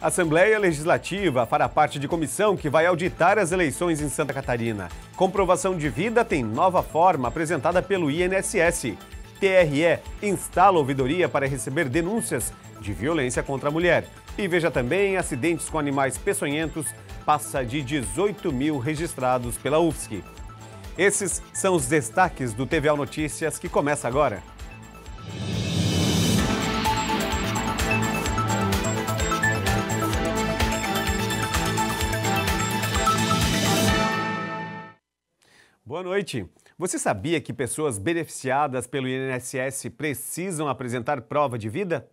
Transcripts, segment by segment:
A Assembleia Legislativa fará parte de comissão que vai auditar as eleições em Santa Catarina. Comprovação de vida tem nova forma apresentada pelo INSS. TRE instala ouvidoria para receber denúncias de violência contra a mulher. E veja também, acidentes com animais peçonhentos passa de 18 mil registrados pela UFSC. Esses são os destaques do TVA Notícias que começa agora. Boa noite. Você sabia que pessoas beneficiadas pelo INSS precisam apresentar prova de vida?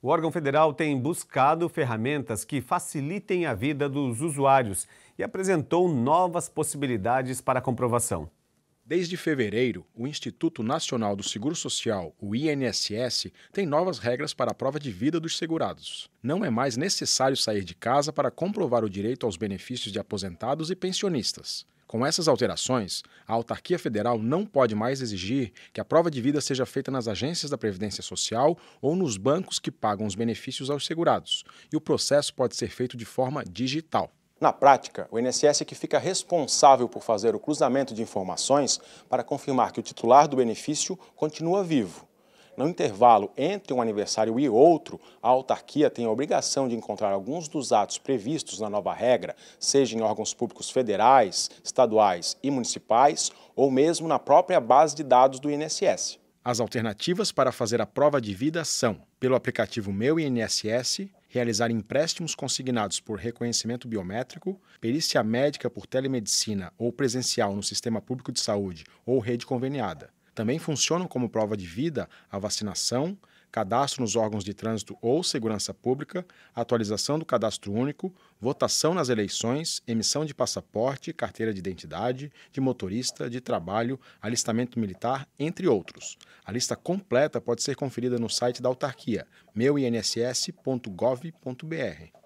O órgão federal tem buscado ferramentas que facilitem a vida dos usuários e apresentou novas possibilidades para comprovação. Desde fevereiro, o Instituto Nacional do Seguro Social, o INSS, tem novas regras para a prova de vida dos segurados. Não é mais necessário sair de casa para comprovar o direito aos benefícios de aposentados e pensionistas. Com essas alterações, a autarquia federal não pode mais exigir que a prova de vida seja feita nas agências da Previdência Social ou nos bancos que pagam os benefícios aos segurados, e o processo pode ser feito de forma digital. Na prática, o INSS é que fica responsável por fazer o cruzamento de informações para confirmar que o titular do benefício continua vivo. No intervalo entre um aniversário e outro, a autarquia tem a obrigação de encontrar alguns dos atos previstos na nova regra, seja em órgãos públicos federais, estaduais e municipais, ou mesmo na própria base de dados do INSS. As alternativas para fazer a prova de vida são, pelo aplicativo Meu INSS, realizar empréstimos consignados por reconhecimento biométrico, perícia médica por telemedicina ou presencial no sistema público de saúde ou rede conveniada também funcionam como prova de vida a vacinação, cadastro nos órgãos de trânsito ou segurança pública, atualização do cadastro único, votação nas eleições, emissão de passaporte, carteira de identidade, de motorista, de trabalho, alistamento militar, entre outros. A lista completa pode ser conferida no site da autarquia, meuinss.gov.br.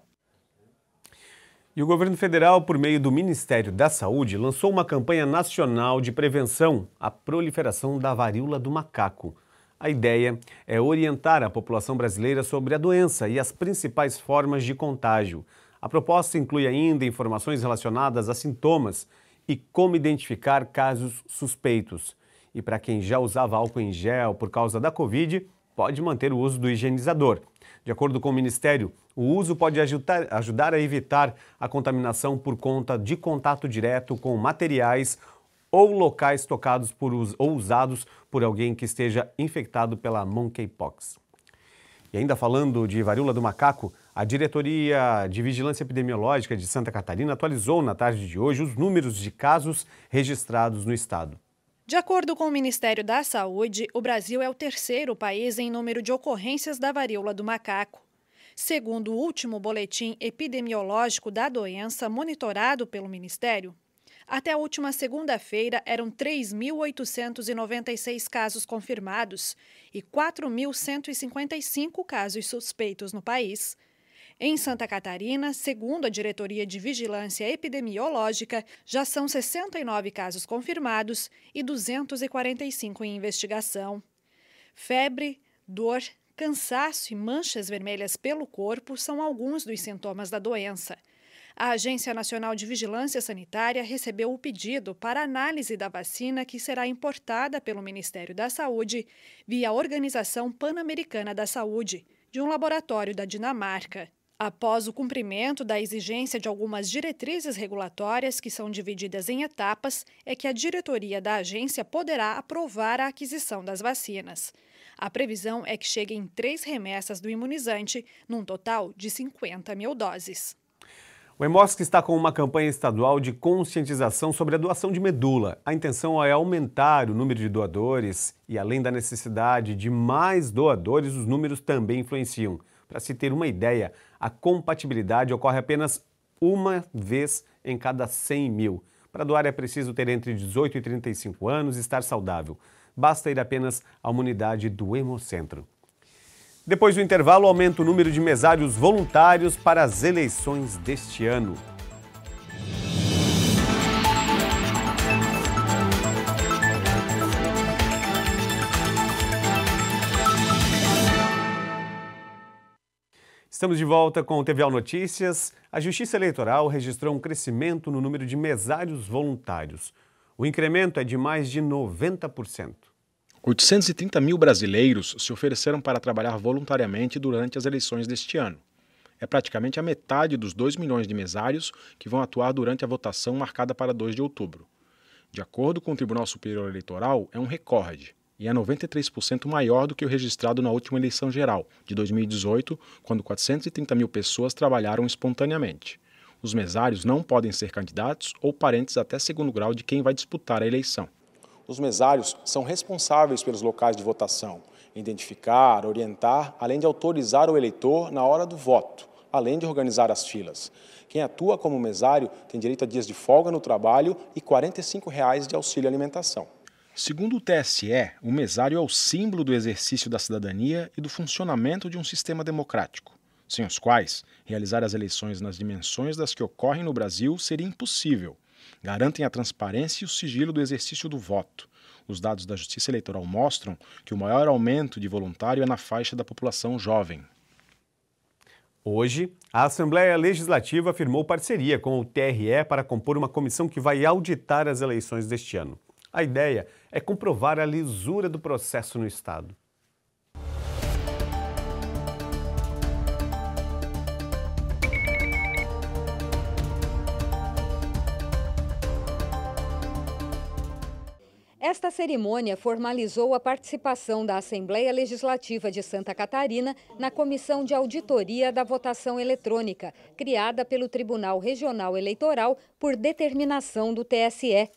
E o governo federal, por meio do Ministério da Saúde, lançou uma campanha nacional de prevenção à proliferação da varíola do macaco. A ideia é orientar a população brasileira sobre a doença e as principais formas de contágio. A proposta inclui ainda informações relacionadas a sintomas e como identificar casos suspeitos. E para quem já usava álcool em gel por causa da Covid, pode manter o uso do higienizador. De acordo com o Ministério, o uso pode ajudar, ajudar a evitar a contaminação por conta de contato direto com materiais ou locais tocados por, ou usados por alguém que esteja infectado pela monkeypox. E ainda falando de varíola do macaco, a Diretoria de Vigilância Epidemiológica de Santa Catarina atualizou na tarde de hoje os números de casos registrados no estado. De acordo com o Ministério da Saúde, o Brasil é o terceiro país em número de ocorrências da varíola do macaco. Segundo o último boletim epidemiológico da doença monitorado pelo Ministério, até a última segunda-feira eram 3.896 casos confirmados e 4.155 casos suspeitos no país, em Santa Catarina, segundo a Diretoria de Vigilância Epidemiológica, já são 69 casos confirmados e 245 em investigação. Febre, dor, cansaço e manchas vermelhas pelo corpo são alguns dos sintomas da doença. A Agência Nacional de Vigilância Sanitária recebeu o pedido para análise da vacina que será importada pelo Ministério da Saúde via Organização Pan-Americana da Saúde, de um laboratório da Dinamarca. Após o cumprimento da exigência de algumas diretrizes regulatórias, que são divididas em etapas, é que a diretoria da agência poderá aprovar a aquisição das vacinas. A previsão é que cheguem três remessas do imunizante, num total de 50 mil doses. O Emosc está com uma campanha estadual de conscientização sobre a doação de medula. A intenção é aumentar o número de doadores e, além da necessidade de mais doadores, os números também influenciam. Para se ter uma ideia, a compatibilidade ocorre apenas uma vez em cada 100 mil. Para doar é preciso ter entre 18 e 35 anos e estar saudável. Basta ir apenas a uma unidade do Hemocentro. Depois do intervalo, aumenta o número de mesários voluntários para as eleições deste ano. Estamos de volta com o TVL Notícias. A Justiça Eleitoral registrou um crescimento no número de mesários voluntários. O incremento é de mais de 90%. 830 mil brasileiros se ofereceram para trabalhar voluntariamente durante as eleições deste ano. É praticamente a metade dos 2 milhões de mesários que vão atuar durante a votação marcada para 2 de outubro. De acordo com o Tribunal Superior Eleitoral, é um recorde e é 93% maior do que o registrado na última eleição geral, de 2018, quando 430 mil pessoas trabalharam espontaneamente. Os mesários não podem ser candidatos ou parentes até segundo grau de quem vai disputar a eleição. Os mesários são responsáveis pelos locais de votação, identificar, orientar, além de autorizar o eleitor na hora do voto, além de organizar as filas. Quem atua como mesário tem direito a dias de folga no trabalho e R$ 45 de auxílio alimentação. Segundo o TSE, o mesário é o símbolo do exercício da cidadania e do funcionamento de um sistema democrático, sem os quais realizar as eleições nas dimensões das que ocorrem no Brasil seria impossível. Garantem a transparência e o sigilo do exercício do voto. Os dados da Justiça Eleitoral mostram que o maior aumento de voluntário é na faixa da população jovem. Hoje, a Assembleia Legislativa firmou parceria com o TRE para compor uma comissão que vai auditar as eleições deste ano. A ideia é comprovar a lisura do processo no Estado. Esta cerimônia formalizou a participação da Assembleia Legislativa de Santa Catarina na Comissão de Auditoria da Votação Eletrônica, criada pelo Tribunal Regional Eleitoral por determinação do TSE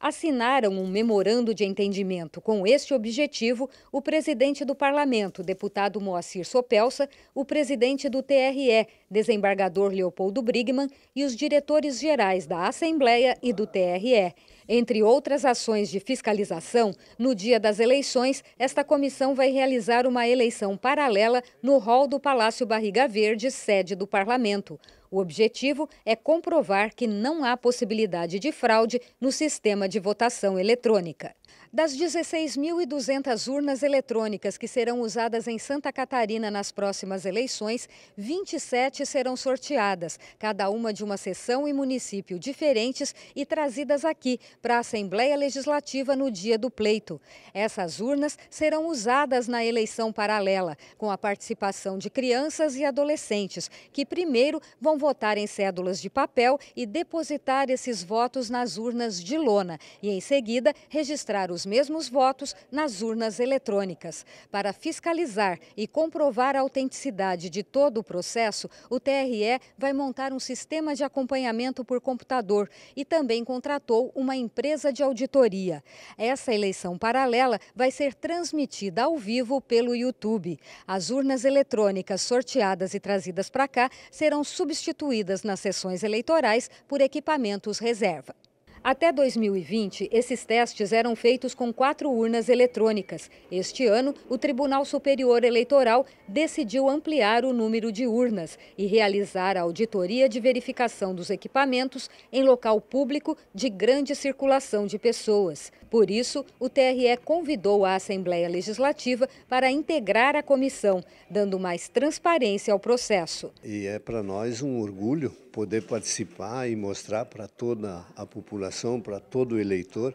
assinaram um memorando de entendimento com este objetivo o presidente do Parlamento, deputado Moacir Sopelsa, o presidente do TRE, desembargador Leopoldo Brigman e os diretores gerais da Assembleia e do TRE. Entre outras ações de fiscalização, no dia das eleições, esta comissão vai realizar uma eleição paralela no hall do Palácio Barriga Verde, sede do Parlamento. O objetivo é comprovar que não há possibilidade de fraude no sistema de votação eletrônica. Das 16.200 urnas eletrônicas que serão usadas em Santa Catarina nas próximas eleições, 27 serão sorteadas, cada uma de uma seção e município diferentes e trazidas aqui para a Assembleia Legislativa no dia do pleito. Essas urnas serão usadas na eleição paralela, com a participação de crianças e adolescentes, que primeiro vão votar em cédulas de papel e depositar esses votos nas urnas de lona e, em seguida, registrar registrar os mesmos votos nas urnas eletrônicas. Para fiscalizar e comprovar a autenticidade de todo o processo, o TRE vai montar um sistema de acompanhamento por computador e também contratou uma empresa de auditoria. Essa eleição paralela vai ser transmitida ao vivo pelo YouTube. As urnas eletrônicas sorteadas e trazidas para cá serão substituídas nas sessões eleitorais por equipamentos reserva. Até 2020, esses testes eram feitos com quatro urnas eletrônicas. Este ano, o Tribunal Superior Eleitoral decidiu ampliar o número de urnas e realizar a auditoria de verificação dos equipamentos em local público de grande circulação de pessoas. Por isso, o TRE convidou a Assembleia Legislativa para integrar a comissão, dando mais transparência ao processo. E é para nós um orgulho poder participar e mostrar para toda a população, para todo eleitor,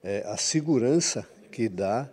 é, a segurança que dá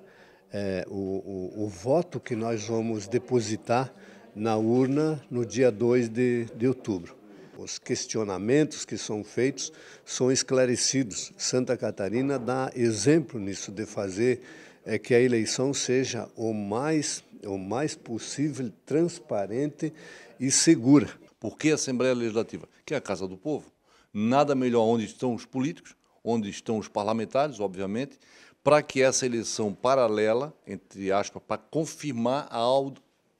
é, o, o, o, voto que nós vamos depositar na urna no dia 2 de, de outubro. Os questionamentos que são feitos são esclarecidos. Santa Catarina dá exemplo nisso, de fazer é, que a eleição seja o mais, o mais possível transparente e segura. Porque a Assembleia Legislativa, que é a casa do povo, nada melhor onde estão os políticos, onde estão os parlamentares, obviamente, para que essa eleição paralela, entre aspas, para confirmar a,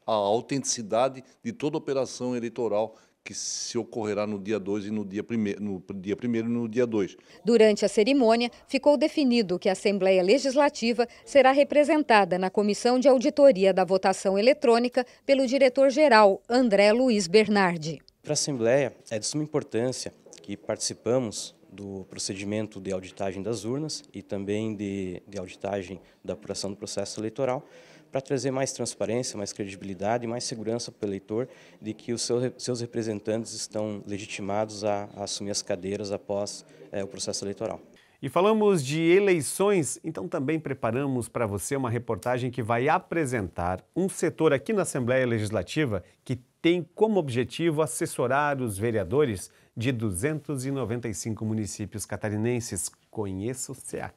a autenticidade de toda operação eleitoral que se ocorrerá no dia 2 e no dia 1 no dia primeiro e no dia 2. Durante a cerimônia, ficou definido que a Assembleia Legislativa será representada na Comissão de Auditoria da Votação Eletrônica pelo diretor-geral André Luiz Bernardi. Para a Assembleia, é de suma importância que participamos do procedimento de auditagem das urnas e também de, de auditagem da apuração do processo eleitoral, para trazer mais transparência, mais credibilidade e mais segurança para o eleitor de que os seus representantes estão legitimados a, a assumir as cadeiras após é, o processo eleitoral. E falamos de eleições, então também preparamos para você uma reportagem que vai apresentar um setor aqui na Assembleia Legislativa que tem como objetivo assessorar os vereadores de 295 municípios catarinenses. Conheça o SEAC.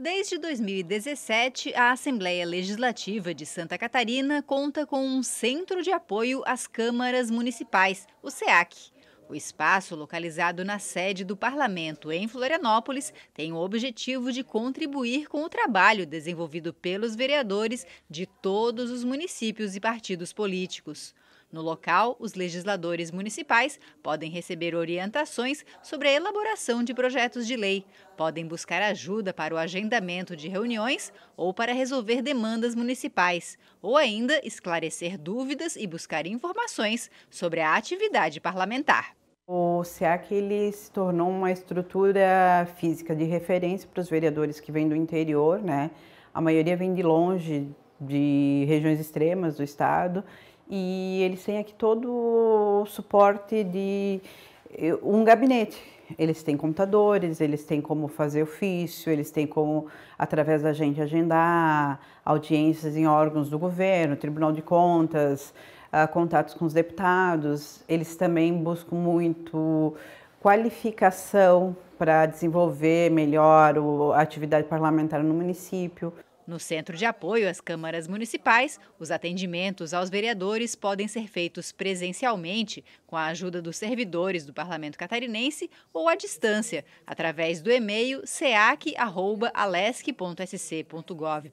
Desde 2017, a Assembleia Legislativa de Santa Catarina conta com um centro de apoio às câmaras municipais, o SEAC. O espaço, localizado na sede do Parlamento em Florianópolis, tem o objetivo de contribuir com o trabalho desenvolvido pelos vereadores de todos os municípios e partidos políticos. No local, os legisladores municipais podem receber orientações sobre a elaboração de projetos de lei, podem buscar ajuda para o agendamento de reuniões ou para resolver demandas municipais, ou ainda esclarecer dúvidas e buscar informações sobre a atividade parlamentar. O SEAC ele se tornou uma estrutura física de referência para os vereadores que vêm do interior, né? A maioria vem de longe, de regiões extremas do estado, e eles têm aqui todo o suporte de eh, um gabinete. Eles têm computadores, eles têm como fazer ofício, eles têm como, através da gente, agendar audiências em órgãos do governo, Tribunal de Contas, ah, contatos com os deputados. Eles também buscam muito qualificação para desenvolver melhor a atividade parlamentar no município. No Centro de Apoio às Câmaras Municipais, os atendimentos aos vereadores podem ser feitos presencialmente, com a ajuda dos servidores do Parlamento Catarinense ou à distância, através do e-mail seac.alesc.sc.gov.br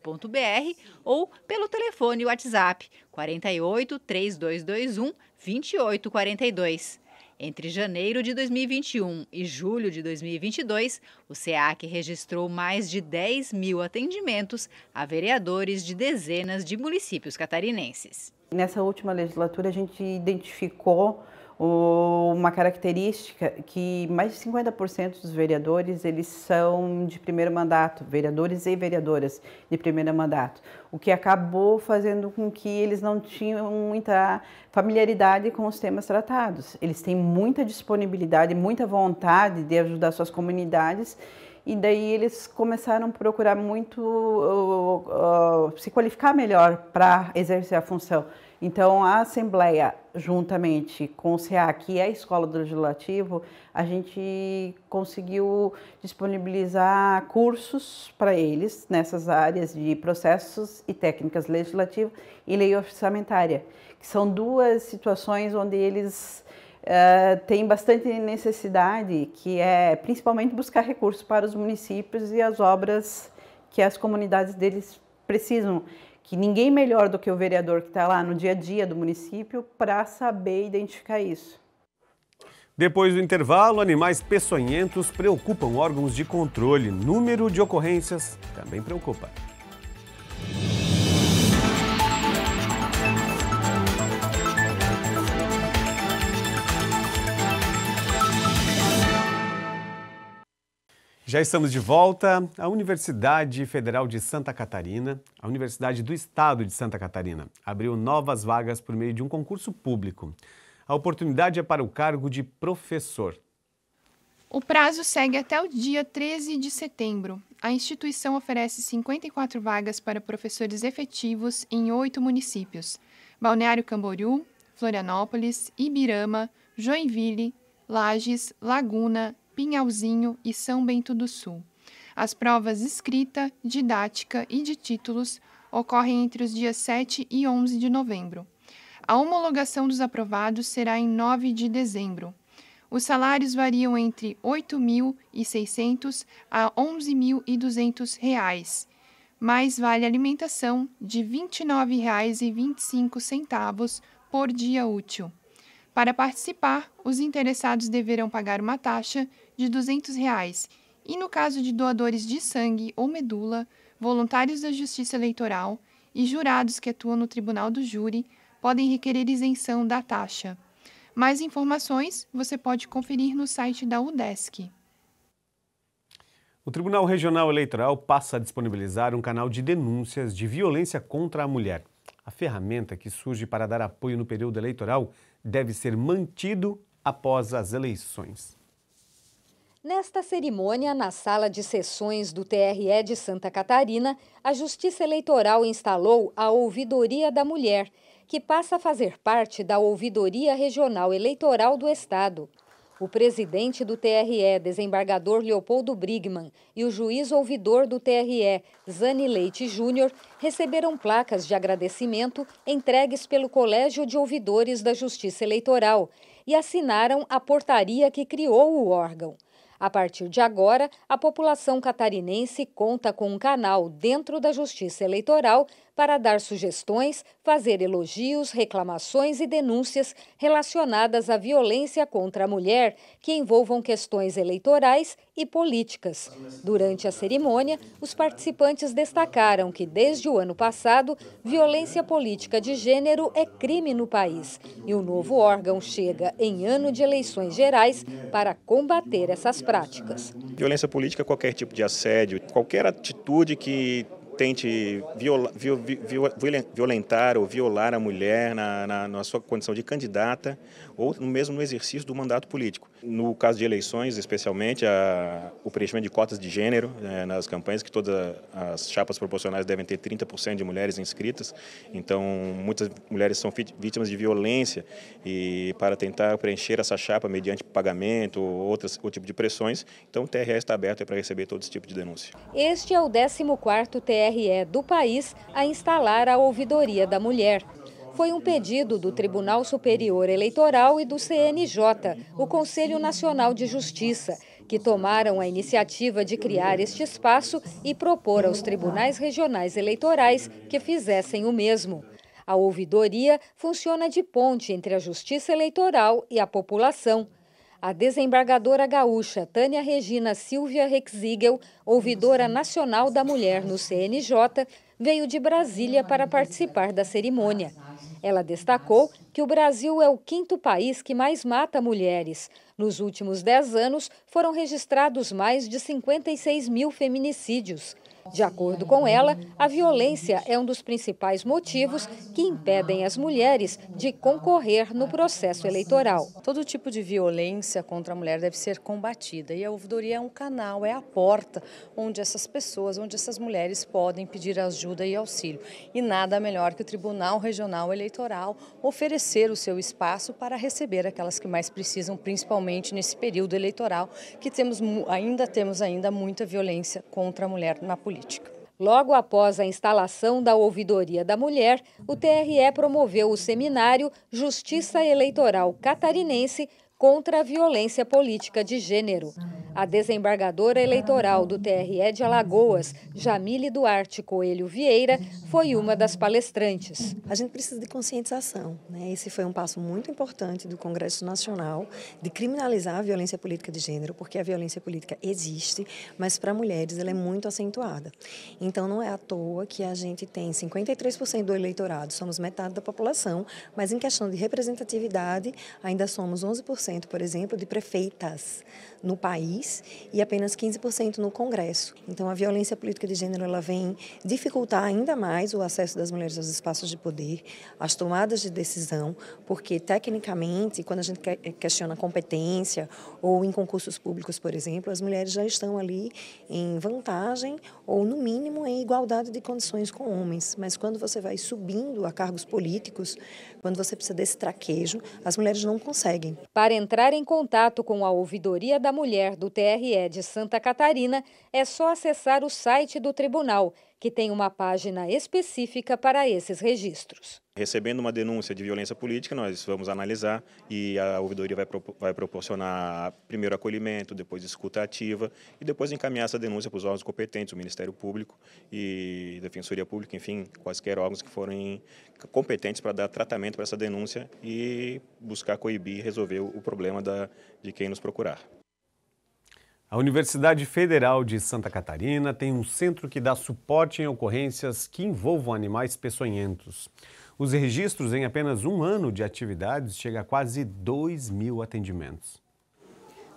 ou pelo telefone WhatsApp 48 3221 2842. Entre janeiro de 2021 e julho de 2022, o SEAC registrou mais de 10 mil atendimentos a vereadores de dezenas de municípios catarinenses. Nessa última legislatura, a gente identificou uma característica que mais de 50% dos vereadores eles são de primeiro mandato, vereadores e vereadoras de primeiro mandato, o que acabou fazendo com que eles não tinham muita familiaridade com os temas tratados. Eles têm muita disponibilidade, muita vontade de ajudar suas comunidades e daí eles começaram a procurar muito uh, uh, se qualificar melhor para exercer a função. Então, a Assembleia, juntamente com o SEAC e a Escola do Legislativo, a gente conseguiu disponibilizar cursos para eles nessas áreas de processos e técnicas legislativas e lei orçamentária, que são duas situações onde eles Uh, bastante necessidade, que é principalmente buscar recursos para os municípios e as obras que as comunidades deles precisam que ninguém melhor do que o vereador que está lá no dia a dia do município para saber identificar isso. Depois do intervalo, animais peçonhentos preocupam órgãos de controle. Número de ocorrências também preocupa. Já estamos de volta. A Universidade Federal de Santa Catarina, a Universidade do Estado de Santa Catarina, abriu novas vagas por meio de um concurso público. A oportunidade é para o cargo de professor. O prazo segue até o dia 13 de setembro. A instituição oferece 54 vagas para professores efetivos em oito municípios: Balneário Camboriú, Florianópolis, Ibirama, Joinville, Lages, Laguna, Pinhalzinho e São Bento do Sul. As provas escrita, didática e de títulos ocorrem entre os dias 7 e 11 de novembro. A homologação dos aprovados será em 9 de dezembro. Os salários variam entre R$ 8.600 a R$ 11.200, reais. mais vale alimentação de R$ 29,25 por dia útil. Para participar, os interessados deverão pagar uma taxa de R$ 200, reais, e no caso de doadores de sangue ou medula, voluntários da Justiça Eleitoral e jurados que atuam no Tribunal do Júri podem requerer isenção da taxa. Mais informações você pode conferir no site da UDESC. O Tribunal Regional Eleitoral passa a disponibilizar um canal de denúncias de violência contra a mulher. A ferramenta que surge para dar apoio no período eleitoral deve ser mantido após as eleições. Nesta cerimônia, na sala de sessões do TRE de Santa Catarina, a Justiça Eleitoral instalou a Ouvidoria da Mulher, que passa a fazer parte da Ouvidoria Regional Eleitoral do Estado. O presidente do TRE, desembargador Leopoldo Brigman, e o juiz ouvidor do TRE, Zani Leite Júnior, receberam placas de agradecimento entregues pelo Colégio de Ouvidores da Justiça Eleitoral e assinaram a portaria que criou o órgão. A partir de agora, a população catarinense conta com um canal dentro da Justiça Eleitoral para dar sugestões, fazer elogios, reclamações e denúncias relacionadas à violência contra a mulher que envolvam questões eleitorais e políticas. Durante a cerimônia, os participantes destacaram que, desde o ano passado, violência política de gênero é crime no país e o novo órgão chega, em ano de eleições gerais, para combater essas práticas. Violência política é qualquer tipo de assédio, qualquer atitude que tente viola, violentar ou violar a mulher na, na, na sua condição de candidata ou mesmo no exercício do mandato político no caso de eleições, especialmente, a, o preenchimento de cotas de gênero né, nas campanhas, que todas as chapas proporcionais devem ter 30% de mulheres inscritas. Então, muitas mulheres são vítimas de violência e para tentar preencher essa chapa mediante pagamento ou outros outro tipo de pressões, então o TRE está aberto para receber todo esse tipo de denúncia. Este é o 14º TRE do país a instalar a ouvidoria da mulher foi um pedido do Tribunal Superior Eleitoral e do CNJ, o Conselho Nacional de Justiça, que tomaram a iniciativa de criar este espaço e propor aos tribunais regionais eleitorais que fizessem o mesmo. A ouvidoria funciona de ponte entre a justiça eleitoral e a população. A desembargadora gaúcha Tânia Regina Silvia Rexigel, ouvidora nacional da mulher no CNJ, veio de Brasília para participar da cerimônia. Ela destacou que o Brasil é o quinto país que mais mata mulheres. Nos últimos dez anos, foram registrados mais de 56 mil feminicídios. De acordo com ela, a violência é um dos principais motivos que impedem as mulheres de concorrer no processo eleitoral. Todo tipo de violência contra a mulher deve ser combatida e a ouvidoria é um canal, é a porta onde essas pessoas, onde essas mulheres podem pedir ajuda e auxílio. E nada melhor que o Tribunal Regional Eleitoral oferecer o seu espaço para receber aquelas que mais precisam, principalmente nesse período eleitoral que temos ainda temos ainda muita violência contra a mulher na política política. Logo após a instalação da Ouvidoria da Mulher, o TRE promoveu o seminário Justiça Eleitoral Catarinense contra a violência política de gênero. A desembargadora eleitoral do TRE de Alagoas, Jamile Duarte Coelho Vieira, foi uma das palestrantes. A gente precisa de conscientização. Né? Esse foi um passo muito importante do Congresso Nacional de criminalizar a violência política de gênero, porque a violência política existe, mas para mulheres ela é muito acentuada. Então não é à toa que a gente tem 53% do eleitorado, somos metade da população, mas em questão de representatividade ainda somos 11% por exemplo, de prefeitas no país e apenas 15% no Congresso. Então, a violência política de gênero ela vem dificultar ainda mais o acesso das mulheres aos espaços de poder, às tomadas de decisão, porque tecnicamente, quando a gente eh, questiona competência ou em concursos públicos, por exemplo, as mulheres já estão ali em vantagem ou no mínimo em igualdade de condições com homens. Mas quando você vai subindo a cargos políticos, quando você precisa desse traquejo, as mulheres não conseguem. Para entrar em contato com a Ouvidoria da Mulher do TRE de Santa Catarina, é só acessar o site do tribunal que tem uma página específica para esses registros. Recebendo uma denúncia de violência política, nós vamos analisar e a ouvidoria vai, vai proporcionar primeiro acolhimento, depois escuta ativa e depois encaminhar essa denúncia para os órgãos competentes, o Ministério Público e Defensoria Pública, enfim, quaisquer órgãos que forem competentes para dar tratamento para essa denúncia e buscar coibir e resolver o problema da, de quem nos procurar. A Universidade Federal de Santa Catarina tem um centro que dá suporte em ocorrências que envolvam animais peçonhentos. Os registros em apenas um ano de atividades chegam a quase 2 mil atendimentos.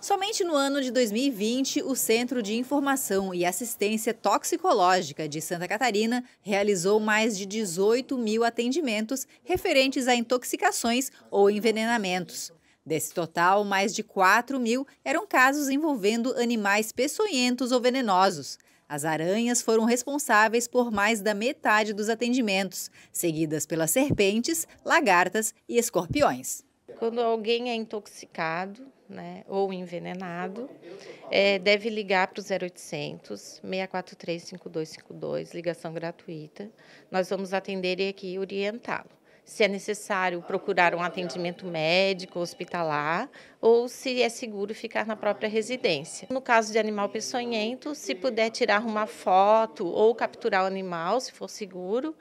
Somente no ano de 2020, o Centro de Informação e Assistência Toxicológica de Santa Catarina realizou mais de 18 mil atendimentos referentes a intoxicações ou envenenamentos. Desse total, mais de 4 mil eram casos envolvendo animais peçonhentos ou venenosos. As aranhas foram responsáveis por mais da metade dos atendimentos, seguidas pelas serpentes, lagartas e escorpiões. Quando alguém é intoxicado né, ou envenenado, é, deve ligar para o 0800 643 5252, ligação gratuita. Nós vamos atender e aqui orientá-lo se é necessário procurar um atendimento médico, hospitalar, ou se é seguro ficar na própria residência. No caso de animal peçonhento, se puder tirar uma foto ou capturar o animal, se for seguro,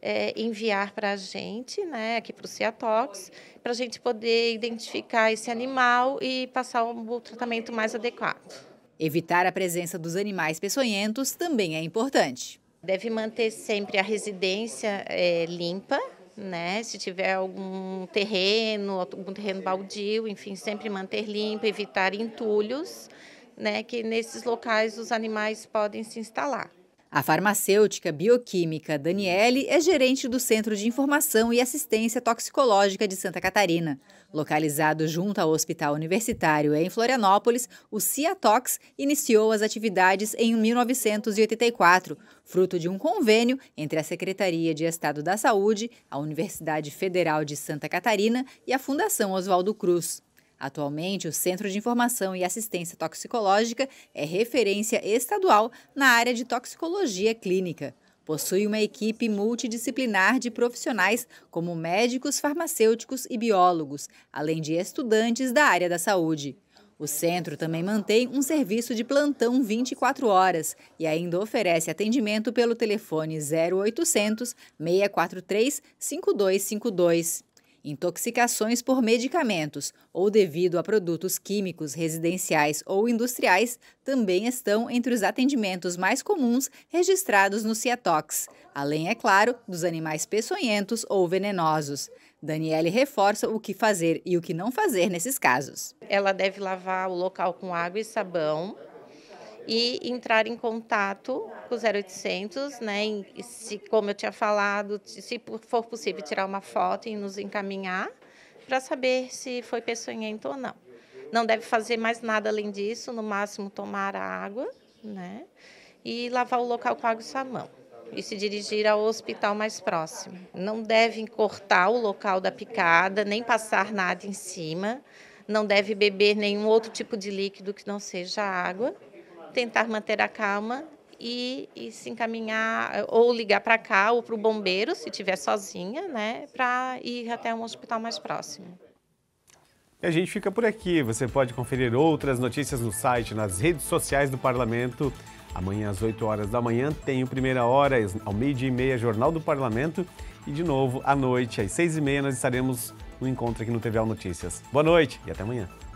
é, enviar para a gente, né, aqui para o Ciatox, para a gente poder identificar esse animal e passar o tratamento mais adequado. Evitar a presença dos animais peçonhentos também é importante. Deve manter sempre a residência é, limpa, né? Se tiver algum terreno, algum terreno baldio, enfim, sempre manter limpo, evitar entulhos, né? Que nesses locais os animais podem se instalar. A farmacêutica bioquímica Daniele é gerente do Centro de Informação e Assistência Toxicológica de Santa Catarina. Localizado junto ao Hospital Universitário em Florianópolis, o Ciatox iniciou as atividades em 1984, fruto de um convênio entre a Secretaria de Estado da Saúde, a Universidade Federal de Santa Catarina e a Fundação Oswaldo Cruz. Atualmente, o Centro de Informação e Assistência Toxicológica é referência estadual na área de toxicologia clínica possui uma equipe multidisciplinar de profissionais, como médicos, farmacêuticos e biólogos, além de estudantes da área da saúde. O centro também mantém um serviço de plantão 24 horas e ainda oferece atendimento pelo telefone 0800 643 5252. Intoxicações por medicamentos ou devido a produtos químicos residenciais ou industriais também estão entre os atendimentos mais comuns registrados no Ciatox, além, é claro, dos animais peçonhentos ou venenosos. Daniele reforça o que fazer e o que não fazer nesses casos. Ela deve lavar o local com água e sabão e entrar em contato com o 0800, né? E se, como eu tinha falado, se for possível tirar uma foto e nos encaminhar para saber se foi peçonhento ou não. Não deve fazer mais nada além disso, no máximo tomar a água, né? E lavar o local com água e sabão e se dirigir ao hospital mais próximo. Não devem cortar o local da picada, nem passar nada em cima. Não deve beber nenhum outro tipo de líquido que não seja água tentar manter a calma e, e se encaminhar ou ligar para cá ou para o bombeiro, se estiver sozinha, né, para ir até um hospital mais próximo. E a gente fica por aqui. Você pode conferir outras notícias no site, nas redes sociais do Parlamento. Amanhã às 8 horas da manhã tem o Primeira Hora, ao meio-dia e meia, Jornal do Parlamento. E de novo, à noite, às 6 e meia, nós estaremos no encontro aqui no TVA Notícias. Boa noite e até amanhã.